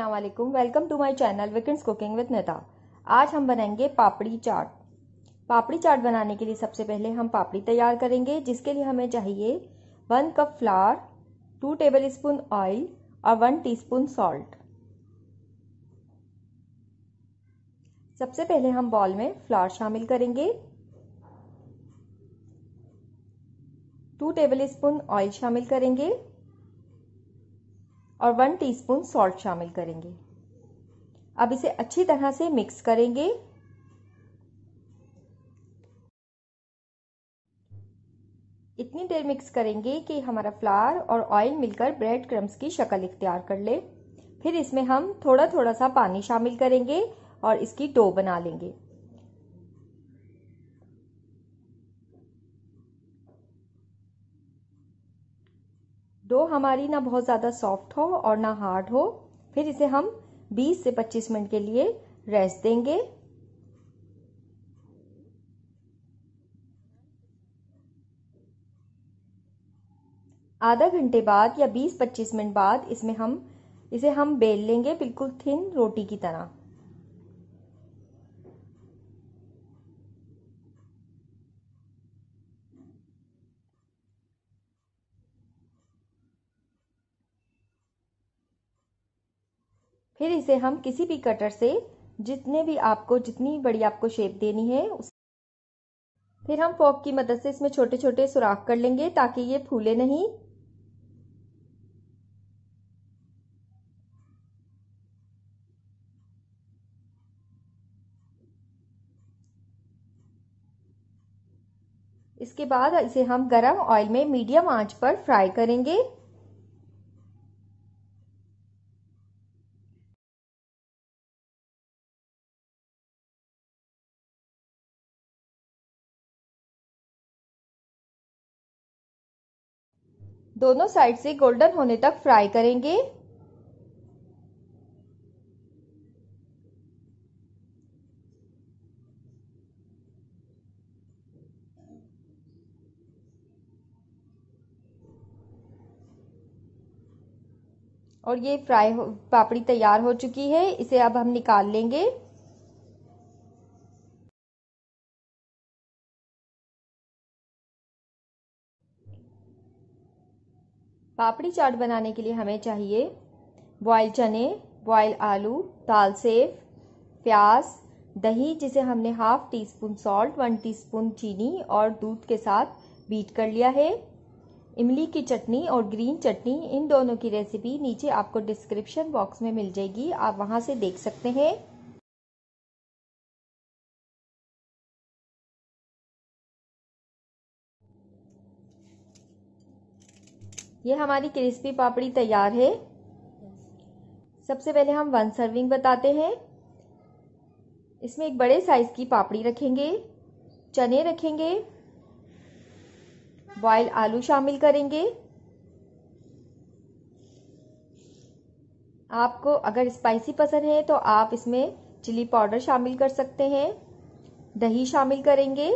Aslam welcome to my channel weekends cooking with नेता आज हम बनाएंगे पापड़ी चाट पापड़ी चाट बनाने के लिए सबसे पहले हम पापड़ी तैयार करेंगे जिसके लिए हमें चाहिए one cup flour two tablespoon oil और वन टी स्पून सॉल्ट सबसे पहले हम बॉल में फ्लावर शामिल करेंगे टू टेबल स्पून ऑयल शामिल करेंगे और वन टीस्पून सॉल्ट शामिल करेंगे अब इसे अच्छी तरह से मिक्स करेंगे इतनी देर मिक्स करेंगे कि हमारा फ्लावर और ऑयल मिलकर ब्रेड क्रम्स की शक्ल इख्तियार कर ले फिर इसमें हम थोड़ा थोड़ा सा पानी शामिल करेंगे और इसकी डो बना लेंगे डो हमारी ना बहुत ज़्यादा सॉफ्ट हो और ना हार्ड हो फिर इसे हम 20 से 25 मिनट के लिए रेस्ट देंगे आधा घंटे बाद या 20-25 मिनट बाद इसमें हम इसे हम बेल लेंगे बिल्कुल थिन रोटी की तरह फिर इसे हम किसी भी कटर से जितने भी आपको जितनी बड़ी आपको शेप देनी है फिर हम फॉक की मदद से इसमें छोटे छोटे सुराख कर लेंगे ताकि ये फूले नहीं इसके बाद इसे हम गरम ऑयल में मीडियम आंच पर फ्राई करेंगे दोनों साइड से गोल्डन होने तक फ्राई करेंगे और ये फ्राई पापड़ी तैयार हो चुकी है इसे अब हम निकाल लेंगे पापड़ी चाट बनाने के लिए हमें चाहिए बॉयल चने बॉयल आलू दाल सेब प्याज दही जिसे हमने half teaspoon salt one teaspoon चीनी और दूध के साथ बीट कर लिया है इमली की चटनी और ग्रीन चटनी इन दोनों की रेसिपी नीचे आपको डिस्क्रिप्शन बॉक्स में मिल जाएगी आप वहाँ से देख सकते हैं ये हमारी क्रिस्पी पापड़ी तैयार है सबसे पहले हम वन सर्विंग बताते हैं इसमें एक बड़े साइज की पापड़ी रखेंगे चने रखेंगे बॉयल आलू शामिल करेंगे आपको अगर स्पाइसी पसंद है तो आप इसमें चिली पाउडर शामिल कर सकते हैं दही शामिल करेंगे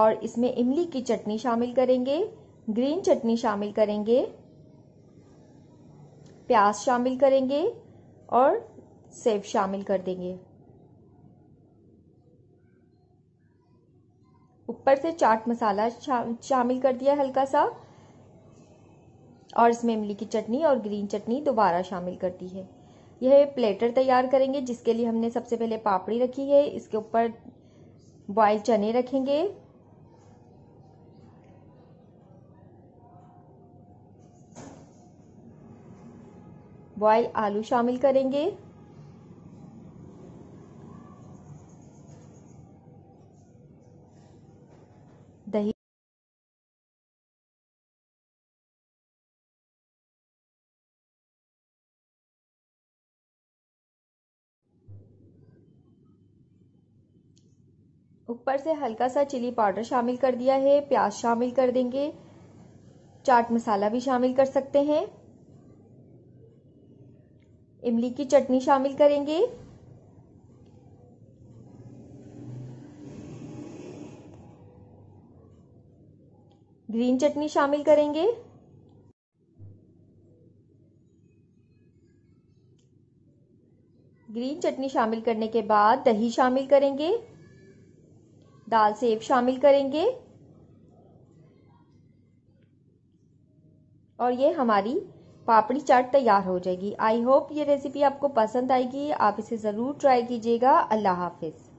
और इसमें इमली की चटनी शामिल करेंगे ग्रीन चटनी शामिल करेंगे प्याज शामिल करेंगे और सेब शामिल कर देंगे ऊपर से चाट मसाला शामिल कर दिया हल्का सा और इसमें इमली की चटनी और ग्रीन चटनी दोबारा शामिल कर दी है यह प्लेटर तैयार करेंगे जिसके लिए हमने सबसे पहले पापड़ी रखी है इसके ऊपर बॉयल चने रखेंगे बॉयल आलू शामिल करेंगे ऊपर से हल्का सा चिली पाउडर शामिल कर दिया है प्याज शामिल कर देंगे चाट मसाला भी शामिल कर सकते हैं इमली की चटनी शामिल करेंगे ग्रीन चटनी शामिल करेंगे ग्रीन चटनी शामिल करने के बाद दही शामिल करेंगे दाल सेब शामिल करेंगे और ये हमारी पापड़ी चाट तैयार हो जाएगी आई होप ये रेसिपी आपको पसंद आएगी आप इसे ज़रूर ट्राई कीजिएगा अल्लाह हाफिज़